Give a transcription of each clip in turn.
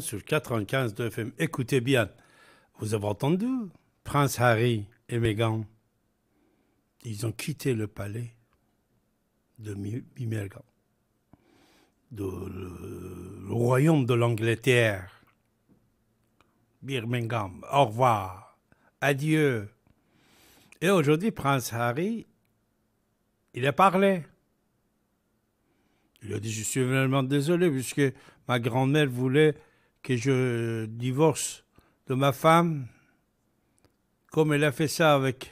sur 95 de FM, Écoutez bien, vous avez entendu Prince Harry et Meghan, ils ont quitté le palais de Birmingham, de royaume de l'Angleterre, Birmingham. Au revoir, adieu. Et aujourd'hui, Prince Harry, il a parlé. Il a dit, je suis vraiment désolé, puisque ma grand-mère voulait que je divorce de ma femme, comme elle a fait ça avec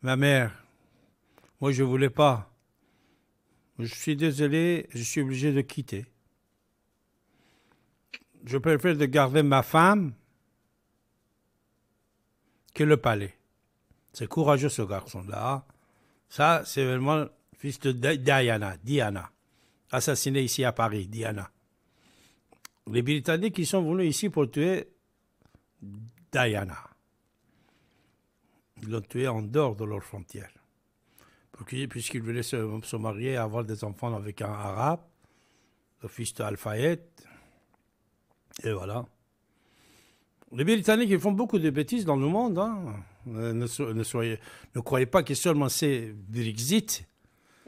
ma mère. Moi, je ne voulais pas. Je suis désolé, je suis obligé de quitter. Je préfère de garder ma femme que le palais. C'est courageux ce garçon-là. Ça, c'est vraiment fils de Diana, Diana, assassiné ici à Paris, Diana les Britanniques qui sont venus ici pour tuer Diana. Ils l'ont tué en dehors de leurs frontières. Puisqu'ils voulaient se, se, marier avoir des enfants avec un arabe, le fils de al Et voilà. Les Britanniques, ils font beaucoup de bêtises dans le monde. Hein. Ne, ne croyez pas que seulement c'est Brexit.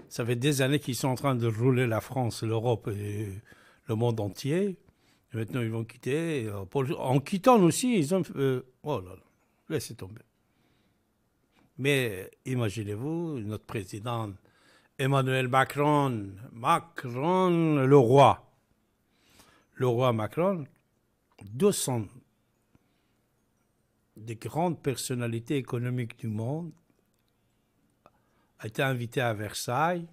Ça fait des années qu'ils sont en train de rouler la France, l'Europe et le monde entier maintenant, ils vont quitter. Euh, en quittant aussi, ils ont. Euh, oh là là, laissez tomber. Mais imaginez-vous, notre président Emmanuel Macron, Macron le roi, le roi Macron, 200 des grandes personnalités économiques du monde a été invité à Versailles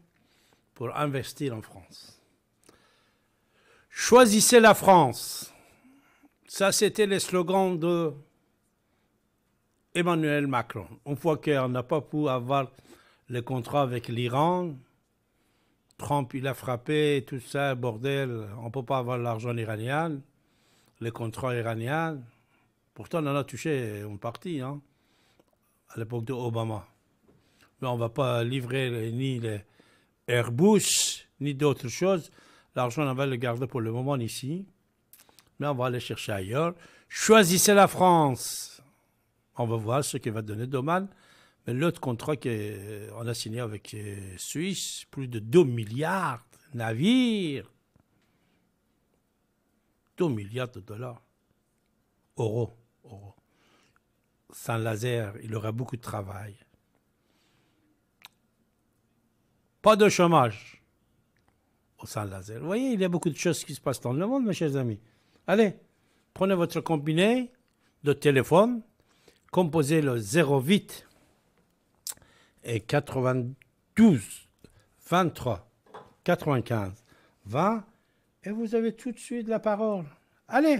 pour investir en France. Choisissez la France. Ça, c'était le slogan de Emmanuel Macron. On voit qu'on n'a pas pu avoir le contrat avec l'Iran. Trump, il a frappé, tout ça, bordel, on ne peut pas avoir l'argent iranien, les contrats iraniens. Pourtant, on en a touché une partie, hein, à l'époque de Obama. Mais on ne va pas livrer ni les Airbus, ni d'autres choses. L'argent, on va le garder pour le moment ici. Mais on va aller chercher ailleurs. Choisissez la France. On va voir ce qu'il va donner mal. Mais l'autre contrat qu'on euh, a signé avec euh, Suisse, plus de 2 milliards de navires. 2 milliards de dollars. Euros. Sans laser, il aura beaucoup de travail. Pas de chômage. Vous voyez, il y a beaucoup de choses qui se passent dans le monde, mes chers amis. Allez, prenez votre combiné de téléphone, composez le 08 et 92 23 95 20 et vous avez tout de suite la parole. Allez